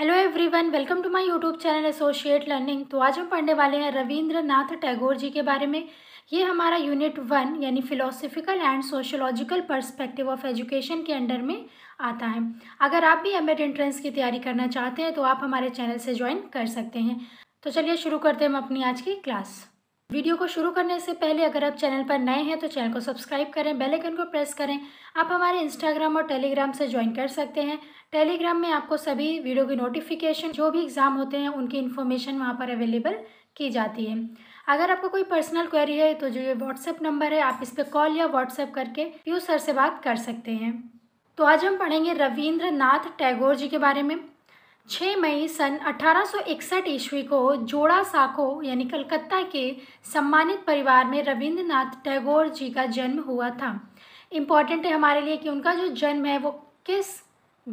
hello everyone welcome to my YouTube channel associate learning तो आज हम पढ़ने वाले हैं रविंद्र नाथ टैगोर जी के बारे में ये हमारा यूनिट वन यानी philosophical and sociological perspective of education के अंडर में आता है अगर आप भी एम एंट्रेंस e की तैयारी करना चाहते हैं तो आप हमारे चैनल से ज्वाइन कर सकते हैं तो चलिए शुरू करते हैं हम अपनी आज की क्लास वीडियो को शुरू करने से पहले अगर आप चैनल पर नए हैं तो चैनल को सब्सक्राइब करें बेल आइकन को प्रेस करें आप हमारे इंस्टाग्राम और टेलीग्राम से ज्वाइन कर सकते हैं टेलीग्राम में आपको सभी वीडियो की नोटिफिकेशन जो भी एग्ज़ाम होते हैं उनकी इन्फॉर्मेशन वहाँ पर अवेलेबल की जाती है अगर आपको कोई पर्सनल क्वेरी है तो जो ये व्हाट्सएप नंबर है आप इस पर कॉल या व्हाट्सएप करके यू सर से बात कर सकते हैं तो आज हम पढ़ेंगे रविंद्र नाथ टैगोर जी के बारे में 6 मई सन 1861 ईस्वी को जोड़ा साको यानी कलकत्ता के सम्मानित परिवार में रविंद्रनाथ टैगोर जी का जन्म हुआ था इम्पॉर्टेंट है हमारे लिए कि उनका जो जन्म है वो किस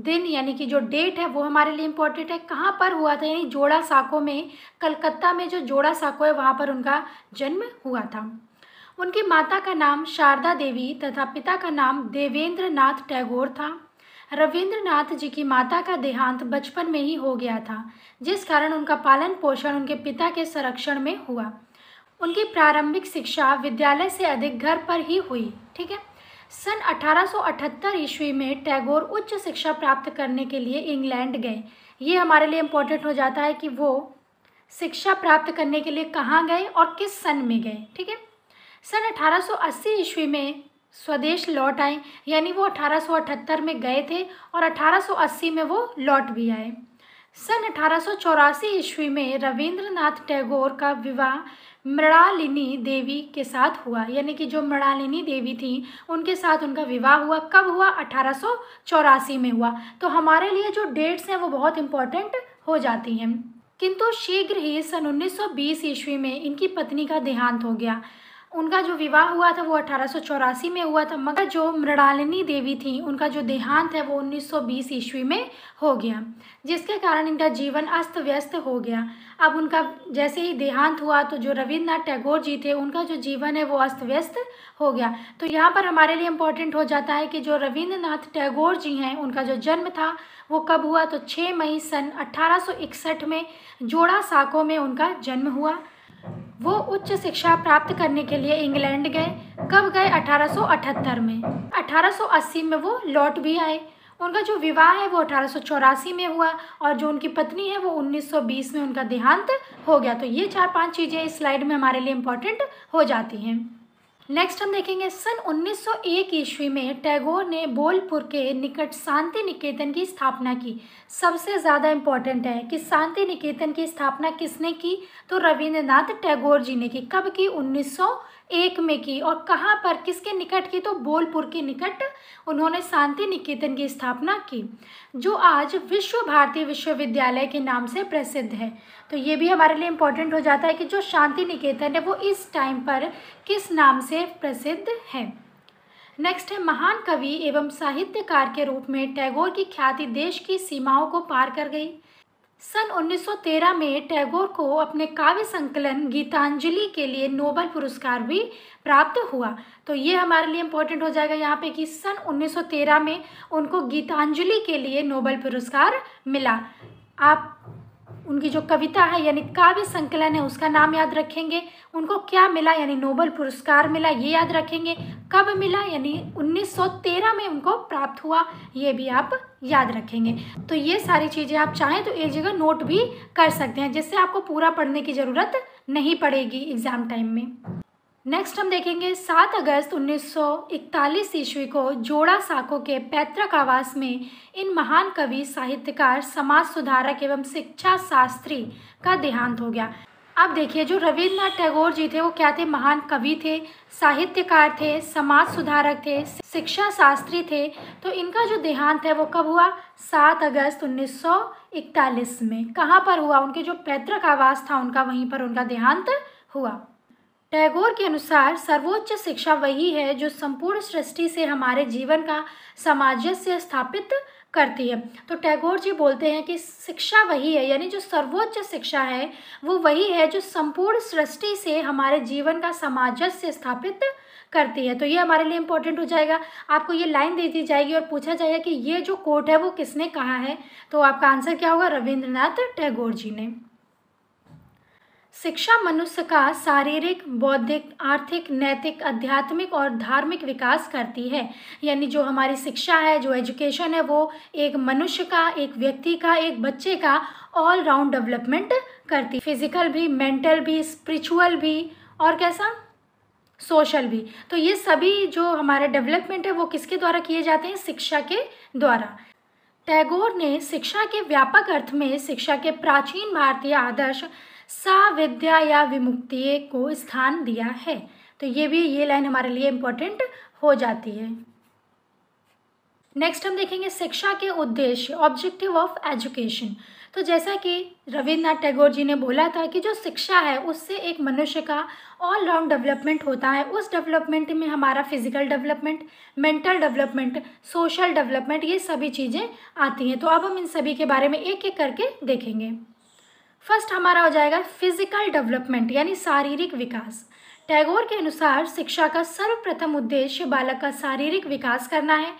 दिन यानी कि जो डेट है वो हमारे लिए इम्पोर्टेंट है कहाँ पर हुआ था यानी जोड़ा साको में कलकत्ता में जो जोड़ा साको है वहाँ पर उनका जन्म हुआ था उनकी माता का नाम शारदा देवी तथा पिता का नाम देवेंद्र नाथ टैगोर था रविंद्रनाथ जी की माता का देहांत बचपन में ही हो गया था जिस कारण उनका पालन पोषण उनके पिता के संरक्षण में हुआ उनकी प्रारंभिक शिक्षा विद्यालय से अधिक घर पर ही हुई ठीक है सन 1878 ईस्वी में टैगोर उच्च शिक्षा प्राप्त करने के लिए इंग्लैंड गए ये हमारे लिए इम्पोर्टेंट हो जाता है कि वो शिक्षा प्राप्त करने के लिए कहाँ गए और किस सन में गए ठीक है सन 1880 ईस्वी में स्वदेश लौट आए यानी वो 1878 में गए थे और 1880 में वो लौट भी आए सन अठारह ईस्वी में रविंद्रनाथ टैगोर का विवाह मृणालिनी देवी के साथ हुआ यानी कि जो मृणालिनी देवी थी उनके साथ उनका विवाह हुआ कब हुआ अठारह में हुआ तो हमारे लिए जो डेट्स हैं वो बहुत इम्पोर्टेंट हो जाती हैं किंतु शीघ्र ही सन 1920 ईस्वी में इनकी पत्नी का देहांत हो गया उनका जो विवाह हुआ था वो अठारह में हुआ था मगर जो मृणालिनी देवी थी उनका जो देहांत है वो 1920 ईस्वी में हो गया जिसके कारण इनका जीवन अस्त व्यस्त हो गया अब उनका जैसे ही देहांत हुआ तो जो रविन्द्रनाथ टैगोर जी थे उनका जो जीवन है वो अस्त व्यस्त हो गया तो यहाँ पर हमारे लिए इम्पोर्टेंट हो जाता है कि जो रविंद्रनाथ टैगोर जी हैं उनका जो जन्म था वो कब हुआ तो छः मई सन 1861 में जोड़ा साको में उनका जन्म हुआ वो उच्च शिक्षा प्राप्त करने के लिए इंग्लैंड गए कब गए 1878 में 1880 में वो लौट भी आए उनका जो विवाह है वो अठारह में हुआ और जो उनकी पत्नी है वो 1920 में उनका देहांत हो गया तो ये चार पांच चीज़ें इस स्लाइड में हमारे लिए इम्पॉर्टेंट हो जाती हैं नेक्स्ट हम देखेंगे सन 1901 ईस्वी में टैगोर ने बोलपुर के निकट शांति निकेतन की स्थापना की सबसे ज़्यादा इम्पॉर्टेंट है कि शांति निकेतन की स्थापना किसने की तो रविंद्रनाथ टैगोर जी ने की कब की उन्नीस एक में की और कहाँ पर किसके निकट की तो बोलपुर के निकट उन्होंने शांति निकेतन की स्थापना की जो आज विश्व भारती विश्वविद्यालय के नाम से प्रसिद्ध है तो ये भी हमारे लिए इम्पोर्टेंट हो जाता है कि जो शांति निकेतन है वो इस टाइम पर किस नाम से प्रसिद्ध है नेक्स्ट है महान कवि एवं साहित्यकार के रूप में टैगोर की ख्याति देश की सीमाओं को पार कर गई सन 1913 में टैगोर को अपने काव्य संकलन गीतांजलि के लिए नोबल पुरस्कार भी प्राप्त हुआ तो ये हमारे लिए इम्पोर्टेंट हो जाएगा यहाँ पे कि सन 1913 में उनको गीतांजलि के लिए नोबल पुरस्कार मिला आप उनकी जो कविता है यानी काव्य संकलन है उसका नाम याद रखेंगे उनको क्या मिला यानी नोबल पुरस्कार मिला ये याद रखेंगे कब मिला यानी 1913 में उनको प्राप्त हुआ ये भी आप याद रखेंगे तो ये सारी चीज़ें आप चाहें तो एक जगह नोट भी कर सकते हैं जिससे आपको पूरा पढ़ने की ज़रूरत नहीं पड़ेगी एग्ज़ाम टाइम में नेक्स्ट हम देखेंगे सात अगस्त 1941 ईस्वी को जोड़ा साको के पैतृक आवास में इन महान कवि साहित्यकार समाज सुधारक एवं शिक्षा शास्त्री का देहांत हो गया अब देखिए जो रविन्द्रनाथ टैगोर जी थे वो क्या थे महान कवि थे साहित्यकार थे समाज सुधारक थे शिक्षा शास्त्री थे तो इनका जो देहांत है वो कब हुआ सात अगस्त उन्नीस में कहाँ पर हुआ उनके जो पैतृक आवास था उनका वहीं पर उनका देहांत हुआ टैगोर के अनुसार सर्वोच्च शिक्षा वही है जो संपूर्ण सृष्टि से हमारे जीवन का सामंजस्य स्थापित करती है तो टैगोर जी बोलते हैं कि शिक्षा वही है यानी जो सर्वोच्च शिक्षा है वो वही है जो संपूर्ण सृष्टि से हमारे जीवन का सामंजस्य स्थापित करती है तो ये हमारे लिए इम्पोर्टेंट हो जाएगा आपको ये लाइन दे दी जाएगी और पूछा जाएगा कि ये जो कोट है वो किसने कहा है तो आपका आंसर क्या होगा रविंद्रनाथ टैगोर जी ने शिक्षा मनुष्य का शारीरिक बौद्धिक आर्थिक नैतिक आध्यात्मिक और धार्मिक विकास करती है यानी जो हमारी शिक्षा है जो एजुकेशन है वो एक मनुष्य का एक व्यक्ति का एक बच्चे का ऑल राउंड डेवलपमेंट करती फिजिकल भी मेंटल भी स्पिरिचुअल भी और कैसा सोशल भी तो ये सभी जो हमारे डेवलपमेंट है वो किसके द्वारा किए जाते हैं शिक्षा के द्वारा टैगोर ने शिक्षा के व्यापक अर्थ में शिक्षा के प्राचीन भारतीय आदर्श सा विद्या या विमुक्ति को स्थान दिया है तो ये भी ये लाइन हमारे लिए इम्पोर्टेंट हो जाती है नेक्स्ट हम देखेंगे शिक्षा के उद्देश्य ऑब्जेक्टिव ऑफ एजुकेशन तो जैसा कि रविन्द्रनाथ टैगोर जी ने बोला था कि जो शिक्षा है उससे एक मनुष्य का ऑल राउंड डेवलपमेंट होता है उस डेवलपमेंट में हमारा physical development mental development social development ये सभी चीज़ें आती हैं तो अब हम इन सभी के बारे में एक एक करके देखेंगे फर्स्ट हमारा हो जाएगा फिजिकल डेवलपमेंट यानी शारीरिक विकास टैगोर के अनुसार शिक्षा का सर्वप्रथम उद्देश्य बालक का शारीरिक विकास करना है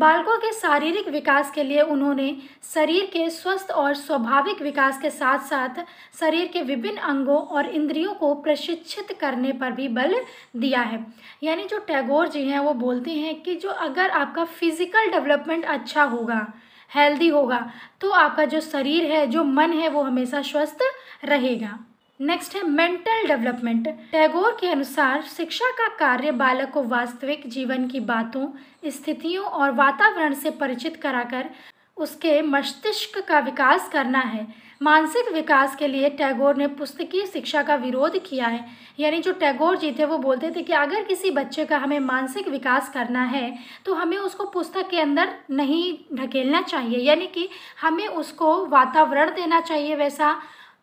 बालकों के शारीरिक विकास के लिए उन्होंने शरीर के स्वस्थ और स्वाभाविक विकास के साथ साथ शरीर के विभिन्न अंगों और इंद्रियों को प्रशिक्षित करने पर भी बल दिया है यानी जो टैगोर जी हैं वो बोलते हैं कि जो अगर आपका फिजिकल डेवलपमेंट अच्छा होगा हेल्दी होगा तो आपका जो शरीर है जो मन है वो हमेशा स्वस्थ रहेगा नेक्स्ट है मेंटल डेवलपमेंट टैगोर के अनुसार शिक्षा का कार्य बालक को वास्तविक जीवन की बातों स्थितियों और वातावरण से परिचित कराकर उसके मस्तिष्क का विकास करना है मानसिक विकास के लिए टैगोर ने पुस्तकीय शिक्षा का विरोध किया है यानी जो टैगोर जी थे वो बोलते थे कि अगर किसी बच्चे का हमें मानसिक विकास करना है तो हमें उसको पुस्तक के अंदर नहीं ढकेलना चाहिए यानी कि हमें उसको वातावरण देना चाहिए वैसा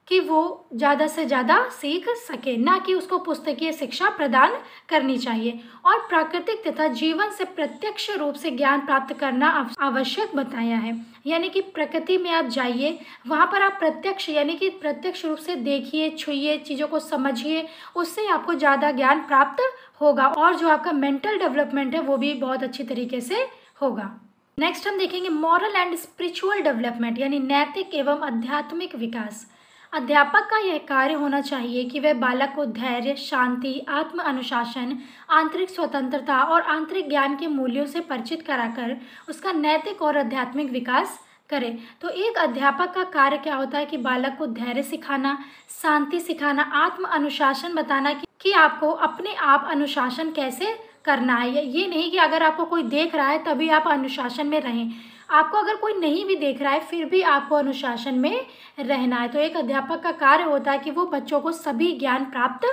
कि वो ज़्यादा से ज़्यादा सीख सके ना कि उसको पुस्तकीय शिक्षा प्रदान करनी चाहिए और प्राकृतिक तथा जीवन से प्रत्यक्ष रूप से ज्ञान प्राप्त करना आवश्यक बताया है यानी कि प्रकृति में आप जाइए वहाँ पर आप प्रत्यक्ष यानी कि प्रत्यक्ष रूप से देखिए छुइए चीज़ों को समझिए उससे आपको ज़्यादा ज्ञान प्राप्त होगा और जो आपका मेंटल डेवलपमेंट है वो भी बहुत अच्छी तरीके से होगा नेक्स्ट हम देखेंगे मॉरल एंड स्पिरिचुअल डेवलपमेंट यानी नैतिक एवं आध्यात्मिक विकास अध्यापक का यह कार्य होना चाहिए कि वह बालक को धैर्य शांति आत्म अनुशासन आंतरिक स्वतंत्रता और आंतरिक ज्ञान के मूल्यों से परिचित कराकर उसका नैतिक और आध्यात्मिक विकास करें तो एक अध्यापक का कार्य क्या होता है कि बालक को धैर्य सिखाना शांति सिखाना आत्म अनुशासन बताना कि, कि आपको अपने आप अनुशासन कैसे करना है ये नहीं कि अगर आपको कोई देख रहा है तभी आप अनुशासन में रहें आपको अगर कोई नहीं भी देख रहा है फिर भी आपको अनुशासन में रहना है तो एक अध्यापक का कार्य होता है कि वो बच्चों को सभी ज्ञान प्राप्त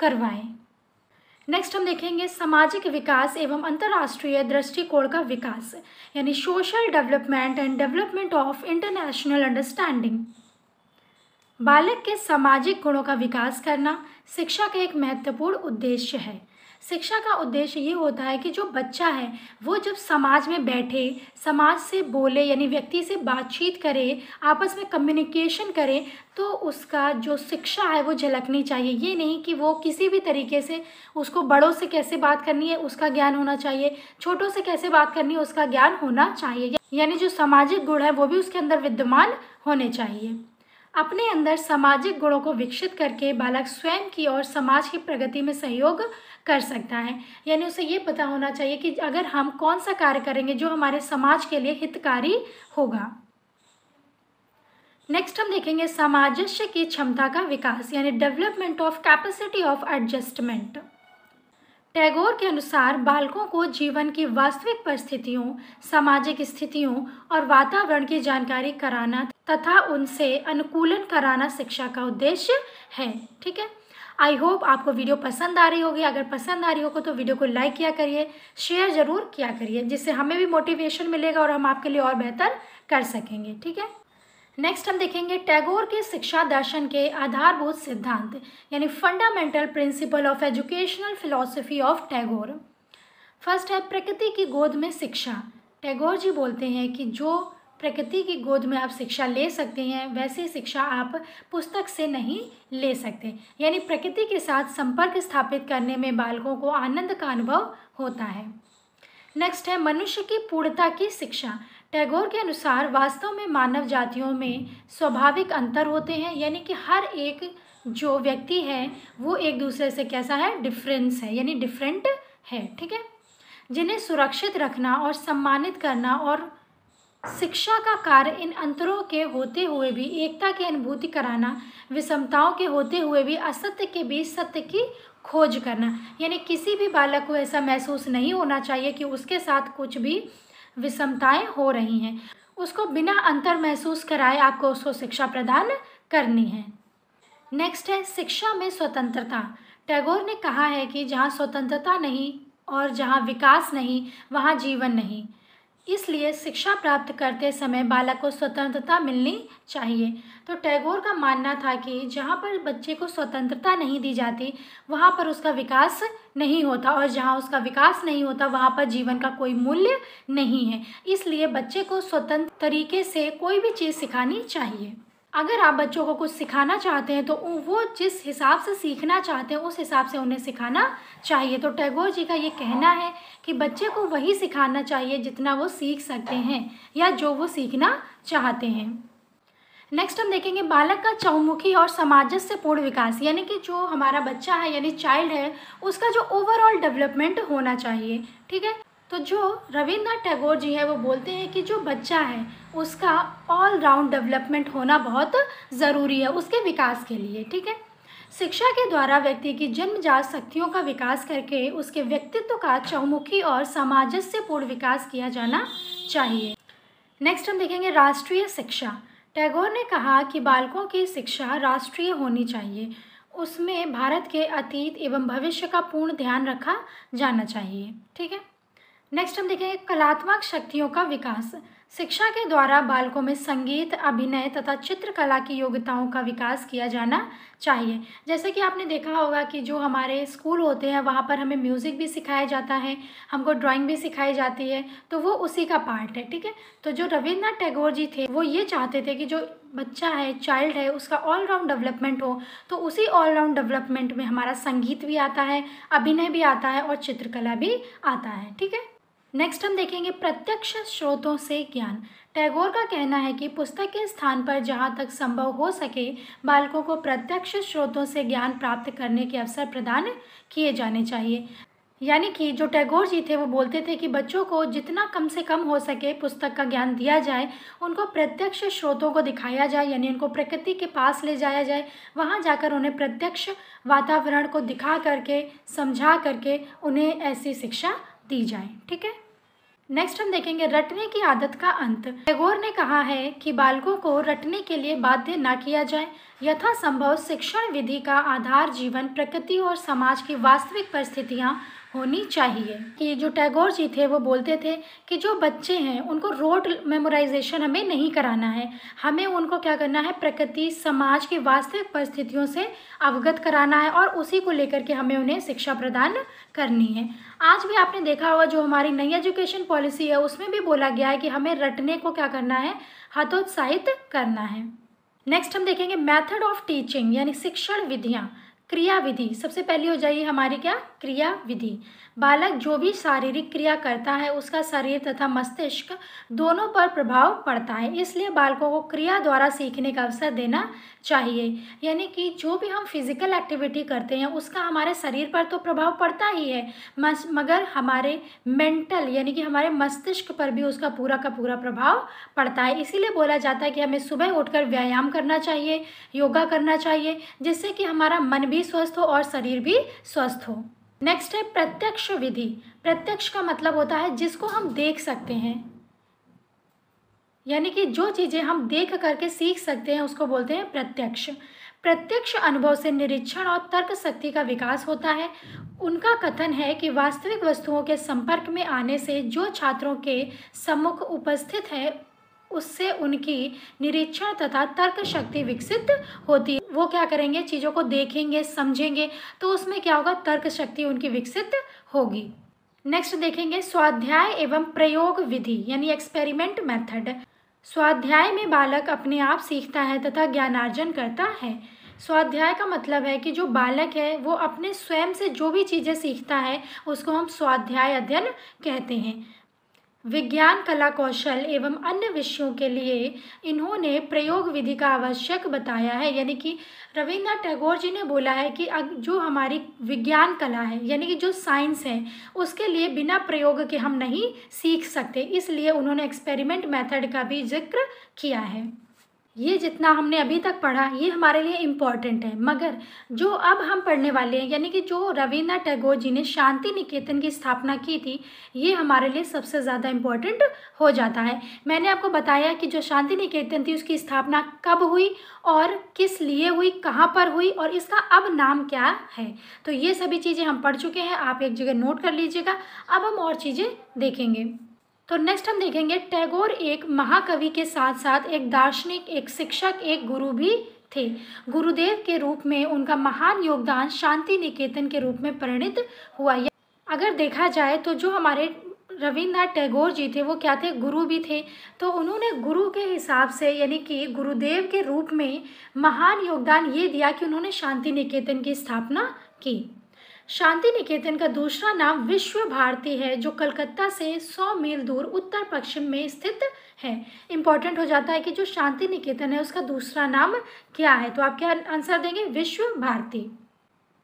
करवाएं नेक्स्ट हम देखेंगे सामाजिक विकास एवं अंतर्राष्ट्रीय दृष्टिकोण का विकास यानी social development and development of international understanding बालक के सामाजिक गुणों का विकास करना शिक्षा का एक महत्वपूर्ण उद्देश्य है शिक्षा का उद्देश्य ये होता है कि जो बच्चा है वो जब समाज में बैठे समाज से बोले यानी व्यक्ति से बातचीत करे आपस में कम्युनिकेशन करे तो उसका जो शिक्षा है वो झलकनी चाहिए ये नहीं कि वो किसी भी तरीके से उसको बड़ों से कैसे बात करनी है उसका ज्ञान होना चाहिए छोटों से कैसे बात करनी है उसका ज्ञान होना चाहिए यानी जो सामाजिक गुण है वो भी उसके अंदर विद्यमान होने चाहिए अपने अंदर सामाजिक गुणों को विकसित करके बालक स्वयं की और समाज की प्रगति में सहयोग कर सकता है यानी उसे ये पता होना चाहिए कि अगर हम कौन सा कार्य करेंगे जो हमारे समाज के लिए हितकारी होगा नेक्स्ट हम देखेंगे सामाजस्य की क्षमता का विकास यानी development of capacity of adjustment Tagore के अनुसार बालकों को जीवन की वास्तविक परिस्थितियों सामाजिक स्थितियों और वातावरण की जानकारी कराना तथा उनसे अनुकूलन कराना शिक्षा का उद्देश्य है ठीक है आई होप आपको वीडियो पसंद आ रही होगी अगर पसंद आ रही होगी तो वीडियो को लाइक किया करिए शेयर ज़रूर किया करिए जिससे हमें भी मोटिवेशन मिलेगा और हम आपके लिए और बेहतर कर सकेंगे ठीक है नेक्स्ट हम देखेंगे टैगोर के शिक्षा दर्शन के आधारभूत सिद्धांत यानी fundamental principle of educational philosophy of Tagore first है प्रकृति की गोद में शिक्षा टैगोर जी बोलते हैं कि जो प्रकृति की गोद में आप शिक्षा ले सकते हैं वैसी शिक्षा आप पुस्तक से नहीं ले सकते यानी प्रकृति के साथ संपर्क स्थापित करने में बालकों को आनंद का अनुभव होता है नेक्स्ट है मनुष्य की पूर्णता की शिक्षा टैगोर के अनुसार वास्तव में मानव जातियों में स्वाभाविक अंतर होते हैं यानी कि हर एक जो व्यक्ति है वो एक दूसरे से कैसा है डिफरेंस है यानी डिफरेंट है ठीक है जिन्हें सुरक्षित रखना और सम्मानित करना और शिक्षा का कार्य इन अंतरों के होते हुए भी एकता की अनुभूति कराना विषमताओं के होते हुए भी असत्य के बीच सत्य की खोज करना यानी किसी भी बालक को ऐसा महसूस नहीं होना चाहिए कि उसके साथ कुछ भी विषमताएं हो रही हैं उसको बिना अंतर महसूस कराए आपको उसको शिक्षा प्रदान करनी है नेक्स्ट है शिक्षा में स्वतंत्रता टैगोर ने कहा है कि जहाँ स्वतंत्रता नहीं और जहाँ विकास नहीं वहाँ जीवन नहीं इसलिए शिक्षा प्राप्त करते समय बालक को स्वतंत्रता मिलनी चाहिए तो टैगोर का मानना था कि जहाँ पर बच्चे को स्वतंत्रता नहीं दी जाती वहाँ पर उसका विकास नहीं होता और जहाँ उसका विकास नहीं होता वहाँ पर जीवन का कोई मूल्य नहीं है इसलिए बच्चे को स्वतंत्र तरीके से कोई भी चीज़ सिखानी चाहिए अगर आप बच्चों को कुछ सिखाना चाहते हैं तो वो जिस हिसाब से सीखना चाहते हैं उस हिसाब से उन्हें सिखाना चाहिए तो टैगोर जी का ये कहना है कि बच्चे को वही सिखाना चाहिए जितना वो सीख सकते हैं या जो वो सीखना चाहते हैं नेक्स्ट हम देखेंगे बालक का चौमुखी और से पूर्ण विकास यानी कि जो हमारा बच्चा है यानी चाइल्ड है उसका जो ओवरऑल डेवलपमेंट होना चाहिए ठीक है तो जो रविन्द्रनाथ टैगोर जी है वो बोलते हैं कि जो बच्चा है उसका ऑल राउंड डेवलपमेंट होना बहुत ज़रूरी है उसके विकास के लिए ठीक है शिक्षा के द्वारा व्यक्ति की जन्मजात शक्तियों का विकास करके उसके व्यक्तित्व का चौमुखी और सामंजस्यपूर्ण विकास किया जाना चाहिए नेक्स्ट हम देखेंगे राष्ट्रीय शिक्षा टैगोर ने कहा कि बालकों की शिक्षा राष्ट्रीय होनी चाहिए उसमें भारत के अतीत एवं भविष्य का पूर्ण ध्यान रखा जाना चाहिए ठीक है नेक्स्ट हम देखेंगे कलात्मक शक्तियों का विकास शिक्षा के द्वारा बालकों में संगीत अभिनय तथा चित्रकला की योग्यताओं का विकास किया जाना चाहिए जैसे कि आपने देखा होगा कि जो हमारे स्कूल होते हैं वहाँ पर हमें म्यूज़िक भी सिखाया जाता है हमको ड्राइंग भी सिखाई जाती है तो वो उसी का पार्ट है ठीक है तो जो रविन्द्रनाथ टैगोर जी थे वो ये चाहते थे कि जो बच्चा है चाइल्ड है उसका ऑलराउंड डेवलपमेंट हो तो उसी ऑलराउंड डेवलपमेंट में हमारा संगीत भी आता है अभिनय भी आता है और चित्रकला भी आता है ठीक है नेक्स्ट हम देखेंगे प्रत्यक्ष स्रोतों से ज्ञान टैगोर का कहना है कि पुस्तक के स्थान पर जहाँ तक संभव हो सके बालकों को प्रत्यक्ष स्रोतों से ज्ञान प्राप्त करने के अवसर प्रदान किए जाने चाहिए यानी कि जो टैगोर जी थे वो बोलते थे कि बच्चों को जितना कम से कम हो सके पुस्तक का ज्ञान दिया जाए उनको प्रत्यक्ष स्रोतों को दिखाया जाए यानी उनको प्रकृति के पास ले जाया जाए वहाँ जाकर उन्हें प्रत्यक्ष वातावरण को दिखा करके समझा करके उन्हें ऐसी शिक्षा दी जाए ठीक है नेक्स्ट हम देखेंगे रटने की आदत का अंत टैगोर ने कहा है कि बालकों को रटने के लिए बाध्य ना किया जाए यथासंभव शिक्षण विधि का आधार जीवन प्रकृति और समाज की वास्तविक परिस्थितियाँ होनी चाहिए कि जो टैगोर जी थे वो बोलते थे कि जो बच्चे हैं उनको रोड मेमोराइजेशन हमें नहीं कराना है हमें उनको क्या करना है प्रकृति समाज की वास्तविक परिस्थितियों से अवगत कराना है और उसी को लेकर के हमें उन्हें शिक्षा प्रदान करनी है आज भी आपने देखा होगा जो हमारी नई एजुकेशन पॉलिसी है उसमें भी बोला गया है कि हमें रटने को क्या करना है हतोत्साहित करना है नेक्स्ट हम देखेंगे मेथड ऑफ टीचिंग यानी शिक्षण विधियाँ क्रिया विधि सबसे पहली हो जाइए हमारी क्या क्रिया विधि बालक जो भी शारीरिक क्रिया करता है उसका शरीर तथा मस्तिष्क दोनों पर प्रभाव पड़ता है इसलिए बालकों को क्रिया द्वारा सीखने का अवसर देना चाहिए यानी कि जो भी हम फिजिकल एक्टिविटी करते हैं उसका हमारे शरीर पर तो प्रभाव पड़ता ही है मगर हमारे मेंटल यानी कि हमारे मस्तिष्क पर भी उसका पूरा का पूरा प्रभाव पड़ता है इसीलिए बोला जाता है कि हमें सुबह उठकर व्यायाम करना चाहिए योगा करना चाहिए जिससे कि हमारा मन भी स्वस्थ हो और शरीर भी स्वस्थ हो नेक्स्ट है प्रत्यक्ष विधि प्रत्यक्ष का मतलब होता है जिसको हम देख सकते हैं यानी कि जो चीज़ें हम देख करके सीख सकते हैं उसको बोलते हैं प्रत्यक्ष प्रत्यक्ष अनुभव से निरीक्षण और तर्क शक्ति का विकास होता है उनका कथन है कि वास्तविक वस्तुओं के संपर्क में आने से जो छात्रों के सम्मुख उपस्थित है उससे उनकी निरीक्षण तथा तर्क शक्ति विकसित होती है वो क्या करेंगे चीज़ों को देखेंगे समझेंगे तो उसमें क्या होगा तर्क शक्ति उनकी विकसित होगी नेक्स्ट देखेंगे स्वाध्याय एवं प्रयोग विधि यानी एक्सपेरिमेंट मेथड स्वाध्याय में बालक अपने आप सीखता है तथा ज्ञानार्जन करता है स्वाध्याय का मतलब है कि जो बालक है वो अपने स्वयं से जो भी चीज़ें सीखता है उसको हम स्वाध्याय अध्ययन कहते हैं विज्ञान कला कौशल एवं अन्य विषयों के लिए इन्होंने प्रयोग विधि का आवश्यक बताया है यानी कि रविन्द्रनाथ टैगोर जी ने बोला है कि जो हमारी विज्ञान कला है यानी कि जो साइंस है उसके लिए बिना प्रयोग के हम नहीं सीख सकते इसलिए उन्होंने एक्सपेरिमेंट मेथड का भी जिक्र किया है ये जितना हमने अभी तक पढ़ा ये हमारे लिए इम्पॉर्टेंट है मगर जो अब हम पढ़ने वाले हैं यानी कि जो रविन्द्रनाथ टैगोर जी ने शांति निकेतन की स्थापना की थी ये हमारे लिए सबसे ज़्यादा इम्पॉर्टेंट हो जाता है मैंने आपको बताया कि जो शांति निकेतन थी उसकी स्थापना कब हुई और किस लिए हुई कहाँ पर हुई और इसका अब नाम क्या है तो ये सभी चीज़ें हम पढ़ चुके हैं आप एक जगह नोट कर लीजिएगा अब हम और चीज़ें देखेंगे तो नेक्स्ट हम देखेंगे टैगोर एक महाकवि के साथ साथ एक दार्शनिक एक शिक्षक एक गुरु भी थे गुरुदेव के रूप में उनका महान योगदान शांति निकेतन के रूप में परिणित हुआ अगर देखा जाए तो जो हमारे रविन्द्रनाथ टैगोर जी थे वो क्या थे गुरु भी थे तो उन्होंने गुरु के हिसाब से यानी कि गुरुदेव के रूप में महान योगदान ये दिया कि उन्होंने शांति निकेतन की स्थापना की शांति निकेतन का दूसरा नाम विश्व भारती है जो कलकत्ता से 100 मील दूर उत्तर पश्चिम में स्थित है इम्पॉर्टेंट हो जाता है कि जो शांति निकेतन है उसका दूसरा नाम क्या है तो आप क्या आंसर देंगे विश्व भारती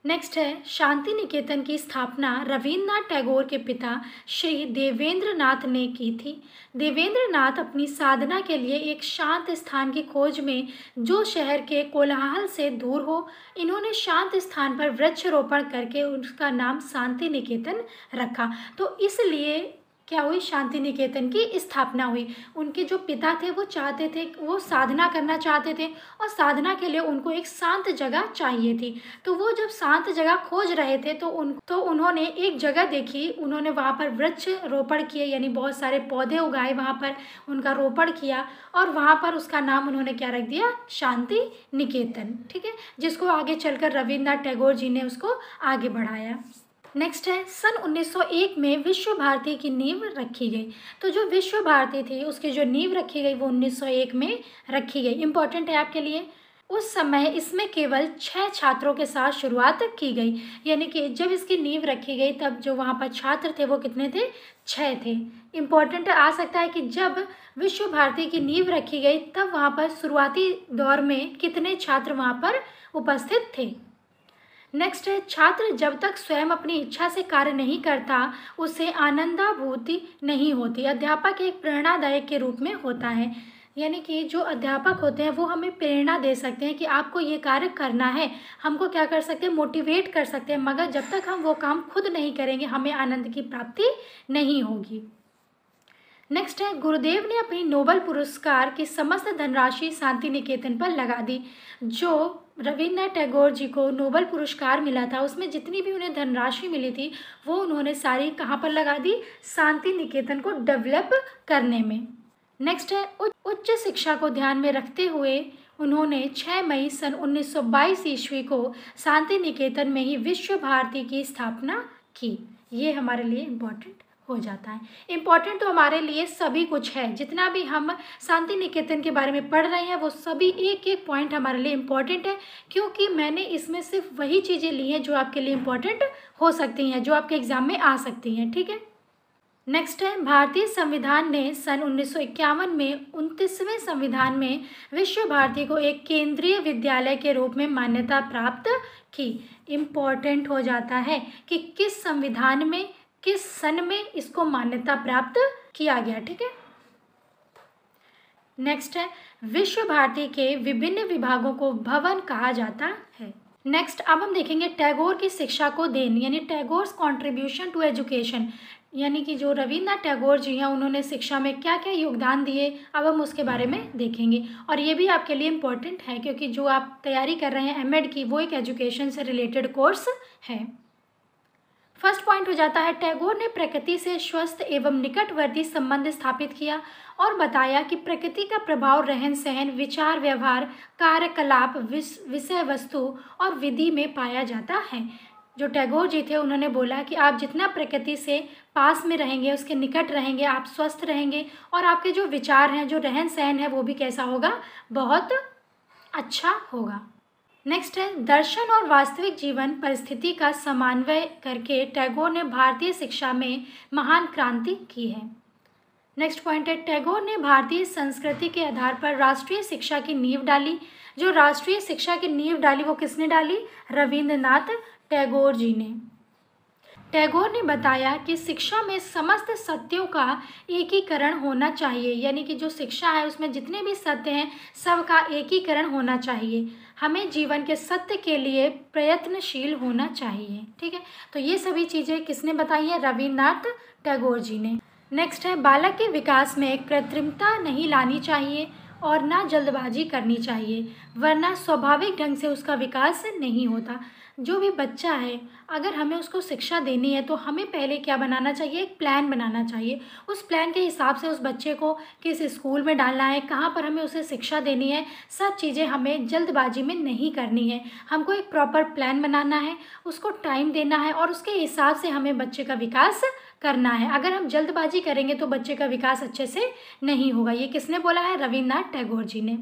नेक्स्ट है शांति निकेतन की स्थापना रविन्द्रनाथ टैगोर के पिता श्री देवेंद्र नाथ ने की थी देवेंद्र नाथ अपनी साधना के लिए एक शांत स्थान की खोज में जो शहर के कोलाहल से दूर हो इन्होंने शांत स्थान पर वृक्षारोपण करके उसका नाम शांति निकेतन रखा तो इसलिए क्या हुई शांति निकेतन की स्थापना हुई उनके जो पिता थे वो चाहते थे वो साधना करना चाहते थे और साधना के लिए उनको एक शांत जगह चाहिए थी तो वो जब शांत जगह खोज रहे थे तो उन तो उन्होंने एक जगह देखी उन्होंने वहाँ पर वृक्ष रोपण किए यानी बहुत सारे पौधे उगाए वहाँ पर उनका रोपण किया और वहाँ पर उसका नाम उन्होंने क्या रख दिया शांति निकेतन ठीक है जिसको आगे चलकर रविन्द्रनाथ टैगोर जी ने उसको आगे बढ़ाया नेक्स्ट है सन 1901 में विश्व भारती की नींव रखी गई तो जो विश्व भारती थी उसकी जो नींव रखी गई वो 1901 में रखी गई इंपॉर्टेंट है आपके लिए उस समय इसमें केवल छः छात्रों के साथ शुरुआत की गई यानी कि जब इसकी नींव रखी गई तब जो वहाँ पर छात्र थे वो कितने थे छः थे इम्पॉर्टेंट आ सकता है कि जब विश्व भारती की नींव रखी गई तब वहाँ पर शुरुआती दौर में कितने छात्र वहाँ पर उपस्थित थे नेक्स्ट है छात्र जब तक स्वयं अपनी इच्छा से कार्य नहीं करता उसे आनंदाभूति नहीं होती अध्यापक एक प्रेरणादायक के रूप में होता है यानी कि जो अध्यापक होते हैं वो हमें प्रेरणा दे सकते हैं कि आपको ये कार्य करना है हमको क्या कर सकते हैं मोटिवेट कर सकते हैं मगर जब तक हम वो काम खुद नहीं करेंगे हमें आनंद की प्राप्ति नहीं होगी नेक्स्ट है गुरुदेव ने अपनी नोबल पुरस्कार की समस्त धनराशि शांति निकेतन पर लगा दी जो रविन्द्रनाथ टैगोर जी को नोबल पुरस्कार मिला था उसमें जितनी भी उन्हें धनराशि मिली थी वो उन्होंने सारी कहाँ पर लगा दी शांति निकेतन को डेवलप करने में नेक्स्ट है उच्च शिक्षा को ध्यान में रखते हुए उन्होंने 6 मई सन 1922 ईस्वी को शांति निकेतन में ही विश्व भारती की स्थापना की ये हमारे लिए इम्पोर्टेंट हो जाता है इम्पॉर्टेंट तो हमारे लिए सभी कुछ है जितना भी हम शांति निकेतन के बारे में पढ़ रहे हैं वो सभी एक एक पॉइंट हमारे लिए इम्पॉर्टेंट है क्योंकि मैंने इसमें सिर्फ वही चीज़ें ली हैं जो आपके लिए इम्पॉर्टेंट हो सकती हैं जो आपके एग्ज़ाम में आ सकती हैं ठीक है नेक्स्ट है भारतीय संविधान ने सन उन्नीस में उनतीसवें संविधान में विश्व भारती को एक केंद्रीय विद्यालय के रूप में मान्यता प्राप्त की इम्पॉर्टेंट हो जाता है कि किस संविधान में के सन में इसको मान्यता प्राप्त किया गया ठीक है नेक्स्ट है विश्व भारती के विभिन्न विभागों को भवन कहा जाता है नेक्स्ट अब हम देखेंगे टैगोर की शिक्षा को देन यानी टैगोर कंट्रीब्यूशन टू एजुकेशन यानी कि जो रविन्द्रनाथ टैगोर जी हैं उन्होंने शिक्षा में क्या क्या योगदान दिए अब हम उसके बारे में देखेंगे और ये भी आपके लिए इम्पोर्टेंट है क्योंकि जो आप तैयारी कर रहे हैं एम की वो एक एजुकेशन से रिलेटेड कोर्स है फर्स्ट पॉइंट हो जाता है टैगोर ने प्रकृति से स्वस्थ एवं निकटवर्ती संबंध स्थापित किया और बताया कि प्रकृति का प्रभाव रहन सहन विचार व्यवहार कार्यकलाप विषय वस्तु और विधि में पाया जाता है जो टैगोर जी थे उन्होंने बोला कि आप जितना प्रकृति से पास में रहेंगे उसके निकट रहेंगे आप स्वस्थ रहेंगे और आपके जो विचार हैं जो रहन सहन है वो भी कैसा होगा बहुत अच्छा होगा नेक्स्ट है दर्शन और वास्तविक जीवन परिस्थिति का समन्वय करके टैगोर ने भारतीय शिक्षा में महान क्रांति की है नेक्स्ट पॉइंट है टैगोर ने भारतीय संस्कृति के आधार पर राष्ट्रीय शिक्षा की नींव डाली जो राष्ट्रीय शिक्षा की नींव डाली वो किसने डाली रविंद्रनाथ टैगोर जी ने टैगोर ने बताया कि शिक्षा में समस्त सत्यों का एकीकरण होना चाहिए यानी कि जो शिक्षा है उसमें जितने भी सत्य हैं सब का एकीकरण होना चाहिए हमें जीवन के सत्य के लिए प्रयत्नशील होना चाहिए ठीक है तो ये सभी चीज़ें किसने बताई है रविनाथ टैगोर जी ने नेक्स्ट है बालक के विकास में एक कृत्रिमता नहीं लानी चाहिए और ना जल्दबाजी करनी चाहिए वरना स्वाभाविक ढंग से उसका विकास नहीं होता जो भी बच्चा है अगर हमें उसको शिक्षा देनी है तो हमें पहले क्या बनाना चाहिए एक प्लान बनाना चाहिए उस प्लान के हिसाब से उस बच्चे को किस स्कूल में डालना है कहाँ पर हमें उसे शिक्षा देनी है सब चीज़ें हमें जल्दबाजी में नहीं करनी है हमको एक प्रॉपर प्लान बनाना है उसको टाइम देना है और उसके हिसाब से हमें बच्चे का विकास करना है अगर हम जल्दबाजी करेंगे तो बच्चे का विकास अच्छे से नहीं होगा ये किसने बोला है रविन्द्रनाथ टैगोर जी ने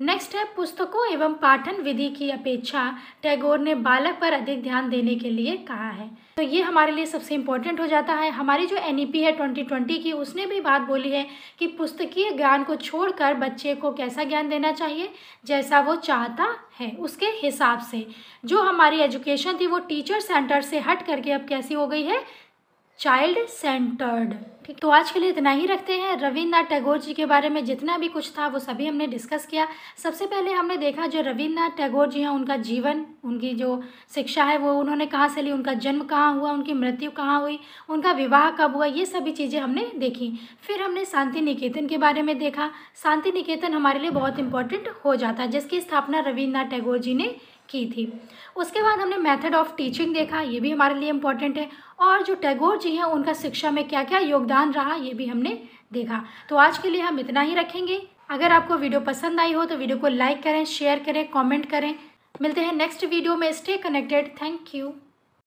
नेक्स्ट है पुस्तकों एवं पाठन विधि की अपेक्षा टैगोर ने बालक पर अधिक ध्यान देने के लिए कहा है तो ये हमारे लिए सबसे इम्पोर्टेंट हो जाता है हमारी जो एन e है ट्वेंटी ट्वेंटी की उसने भी बात बोली है कि पुस्तकीय ज्ञान को छोड़कर बच्चे को कैसा ज्ञान देना चाहिए जैसा वो चाहता है उसके हिसाब से जो हमारी एजुकेशन थी वो टीचर सेंटर से हट करके अब कैसी हो गई है चाइल्ड सेंटर्ड ठीक तो आज के लिए इतना ही रखते हैं रविन्द्रनाथ टैगोर जी के बारे में जितना भी कुछ था वो सभी हमने डिस्कस किया सबसे पहले हमने देखा जो रविन्द्रनाथ टैगोर जी हैं उनका जीवन उनकी जो शिक्षा है वो उन्होंने कहाँ से ली उनका जन्म कहाँ हुआ उनकी मृत्यु कहाँ हुई उनका विवाह कब हुआ ये सभी चीज़ें हमने देखी फिर हमने शांति निकेतन के बारे में देखा शांति निकेतन हमारे लिए बहुत इंपॉर्टेंट हो जाता है जिसकी स्थापना रविन्द्रनाथ टैगोर जी ने की थी उसके बाद हमने मेथड ऑफ टीचिंग देखा ये भी हमारे लिए इम्पॉर्टेंट है और जो टैगोर जी हैं उनका शिक्षा में क्या क्या योगदान रहा ये भी हमने देखा तो आज के लिए हम इतना ही रखेंगे अगर आपको वीडियो पसंद आई हो तो वीडियो को लाइक करें शेयर करें कॉमेंट करें मिलते हैं नेक्स्ट वीडियो में स्टे कनेक्टेड थैंक यू